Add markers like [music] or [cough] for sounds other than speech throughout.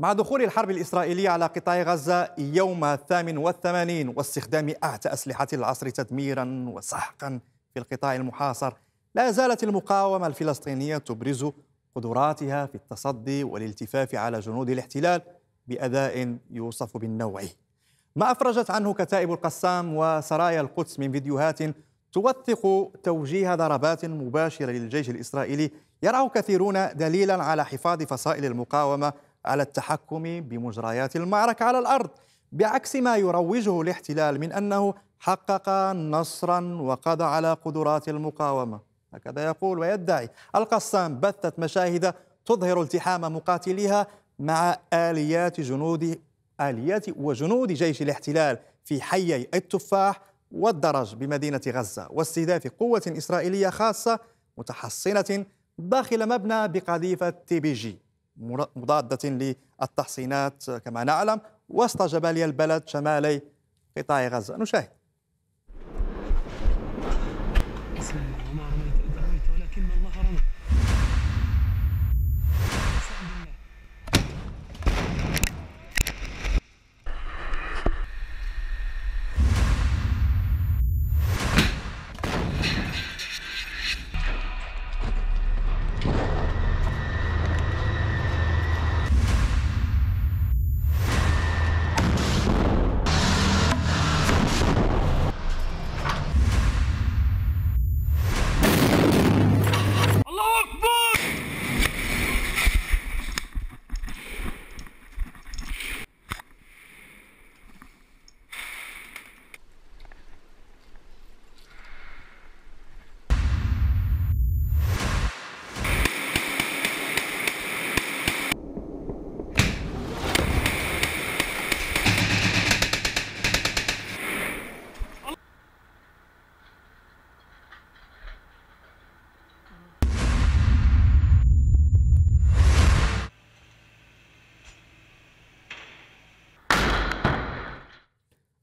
مع دخول الحرب الإسرائيلية على قطاع غزة يوم الثامن والثمانين واستخدام أعتى أسلحة العصر تدميرا وسحقا في القطاع المحاصر لا زالت المقاومة الفلسطينية تبرز قدراتها في التصدي والالتفاف على جنود الاحتلال بأداء يوصف بالنوع ما أفرجت عنه كتائب القسام وسرايا القدس من فيديوهات توثق توجيه ضربات مباشرة للجيش الإسرائيلي يراه كثيرون دليلا على حفاظ فصائل المقاومة على التحكم بمجريات المعركة على الأرض بعكس ما يروجه الاحتلال من أنه حقق نصرا وقضى على قدرات المقاومة هكذا يقول ويدعي القسام بثت مشاهد تظهر التحام مقاتليها مع آليات جنود آليات وجنود جيش الاحتلال في حيي التفاح والدرج بمدينة غزة واستهداف قوة إسرائيلية خاصة متحصنة داخل مبنى بقذيفة تي بي جي مضادة للتحصينات كما نعلم وسط جبالي البلد شمالي قطاع غزة نشاهد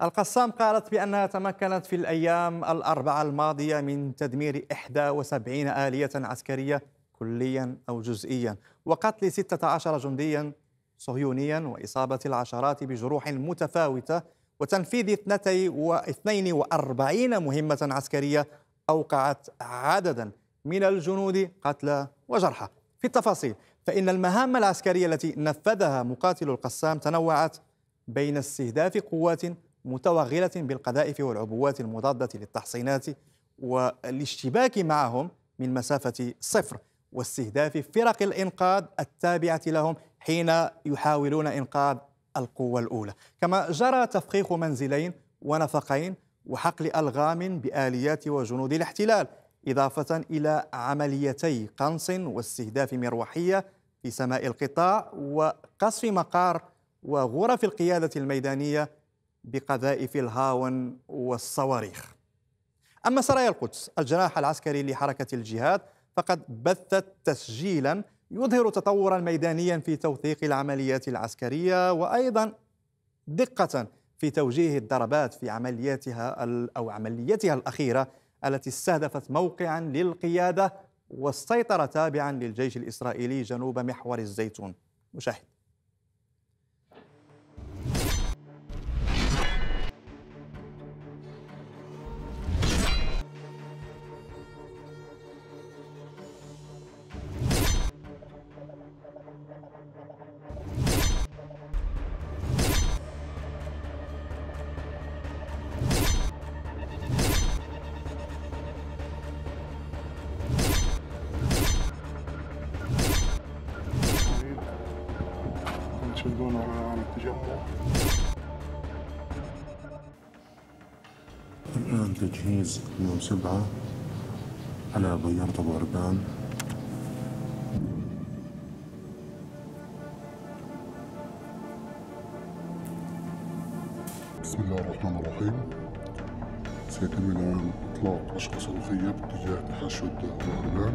القسام قالت بأنها تمكنت في الأيام الأربعة الماضية من تدمير 71 آلية عسكرية كليا أو جزئيا وقتل 16 جنديا صهيونيا وإصابة العشرات بجروح متفاوتة وتنفيذ 42 مهمة عسكرية أوقعت عددا من الجنود قتلى وجرحى في التفاصيل فإن المهام العسكرية التي نفذها مقاتل القسام تنوعت بين استهداف قوات متوغله بالقذائف والعبوات المضاده للتحصينات والاشتباك معهم من مسافه صفر واستهداف فرق الانقاذ التابعه لهم حين يحاولون انقاذ القوه الاولى، كما جرى تفخيخ منزلين ونفقين وحقل الغام باليات وجنود الاحتلال، اضافه الى عمليتي قنص واستهداف مروحيه في سماء القطاع وقصف مقار وغرف القياده الميدانيه بقذائف الهاون والصواريخ أما سرايا القدس الجناح العسكري لحركة الجهاد فقد بثت تسجيلا يظهر تطورا ميدانيا في توثيق العمليات العسكرية وأيضا دقة في توجيه الضربات في عملياتها أو عمليتها الأخيرة التي استهدفت موقعا للقيادة والسيطرة تابعا للجيش الإسرائيلي جنوب محور الزيتون مشاهد الآن تجهيز يوم سبعة على بيان طبع ربان بسم الله الرحمن الرحيم سيتم الآن إطلاق أشخاص الأخية باتجاه تحشد طبع ربان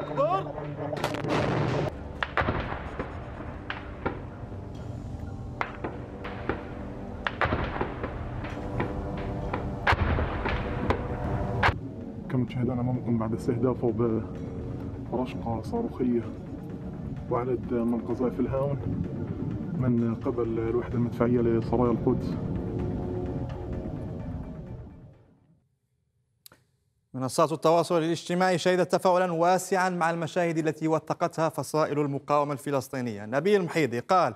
أكبر كما تشاهدون أمامكم بعد استهدافه برشقة صاروخية وعدد من قذائف الهاون من قبل الوحدة المدفعية لسرايا القدس منصات التواصل الاجتماعي شهدت تفاعلا واسعا مع المشاهد التي وثقتها فصائل المقاومة الفلسطينية نبيل محيدي قال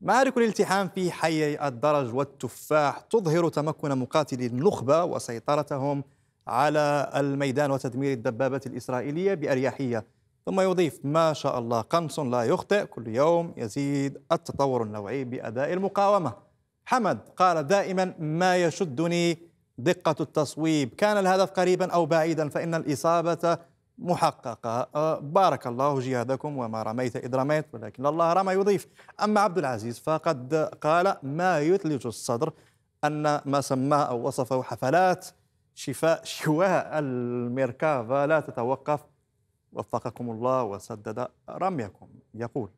معارك الالتحام في حي الدرج والتفاح تظهر تمكن مقاتلي النخبة وسيطرتهم على الميدان وتدمير الدبابات الإسرائيلية بأريحية ثم يضيف ما شاء الله قنص لا يخطئ كل يوم يزيد التطور النوعي بأداء المقاومة حمد قال دائما ما يشدني دقة التصويب كان الهدف قريبا أو بعيدا فإن الإصابة محققة أه، بارك الله جهادكم وما رميت إذ رميت ولكن الله رمى يضيف أما عبد العزيز فقد قال ما يثلج الصدر أن ما سماه أو وصفه حفلات شفاء [laughs] شواء الميركافا لا تتوقف وفقكم الله وسدد رميكم يقول